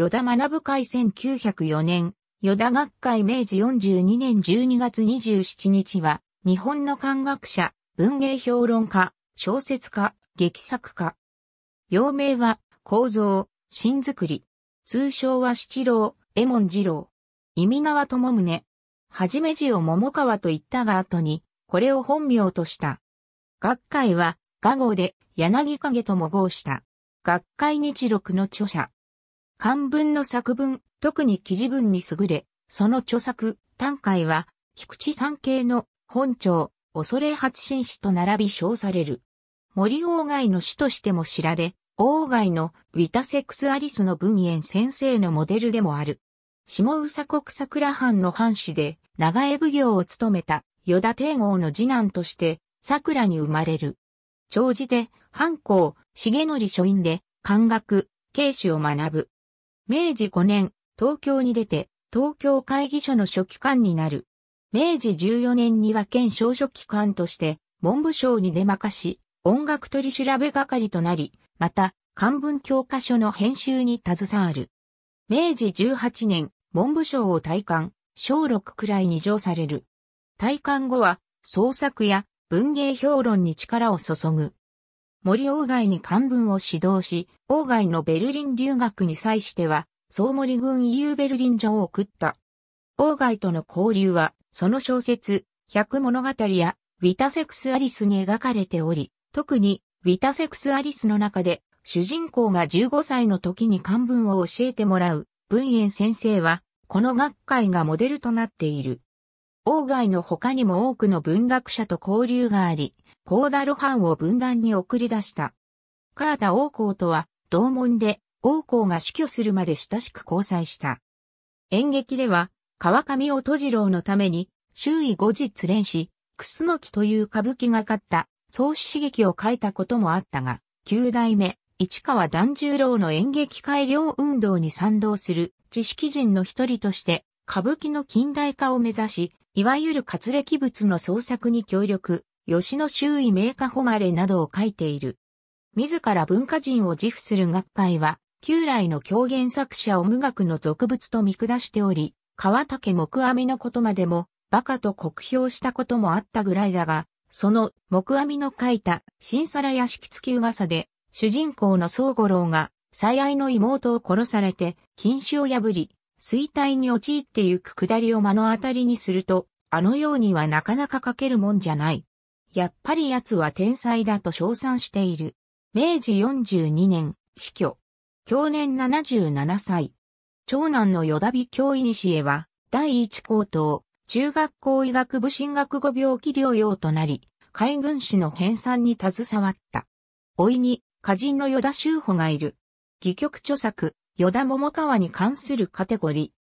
与田学会1904年、与田学会明治42年12月27日は、日本の漢学者、文芸評論家、小説家、劇作家。陽明は、構造、新作り。通称は七郎、右衛門二郎。意味縄友宗。はじめ字を桃川と言ったが後に、これを本名とした。学会は、画号で、柳影とも号した。学会日録の著者。漢文の作文、特に記事文に優れ、その著作、短海は、菊池三景の本庁、恐れ発信詩と並び称される。森鴎外の詩としても知られ、鴎外のウィタセックスアリスの文苑先生のモデルでもある。下宇佐国桜藩の藩士で、長江奉行を務めた、与田帝皇の次男として、桜に生まれる。長寺で、藩校、重則書院で、漢学、慶主を学ぶ。明治5年、東京に出て、東京会議所の書記官になる。明治14年には県小書記官として、文部省に出まかし、音楽取り調べ係となり、また、漢文教科書の編集に携わる。明治18年、文部省を退官、小六くらいに上される。退官後は、創作や文芸評論に力を注ぐ。森鴎外に漢文を指導し、鴎外のベルリン留学に際しては、総森軍 EU ベルリン城を送った。鴎外との交流は、その小説、百物語や、ウィタセクス・アリスに描かれており、特に、ウィタセクス・アリスの中で、主人公が15歳の時に漢文を教えてもらう、文苑先生は、この学会がモデルとなっている。鴎外の他にも多くの文学者と交流があり、コーダル藩を分断に送り出した。カータ王侯とは同門で王侯が死去するまで親しく交際した。演劇では川上をじ次郎のために周囲後日連し、クスノキという歌舞伎が勝った創始刺激を書いたこともあったが、九代目市川團十郎の演劇改良運動に賛同する知識人の一人として歌舞伎の近代化を目指し、いわゆる活歴物の創作に協力、吉野周囲名家誉れなどを書いている。自ら文化人を自負する学会は、旧来の狂言作者を無学の俗物と見下しており、川竹木阿弥のことまでも、馬鹿と酷評したこともあったぐらいだが、その木阿弥の書いた新皿屋敷付き噂で、主人公の宗五郎が、最愛の妹を殺されて、禁止を破り、衰退に陥ってゆく下りを目の当たりにすると、あのようにはなかなか書けるもんじゃない。やっぱり奴は天才だと称賛している。明治42年、死去。去年77歳。長男の与田美京へは、第一高等、中学校医学部進学後病気療養となり、海軍士の編纂に携わった。老いに、歌人の与田修保がいる。戯曲著作、与田桃川に関するカテゴリ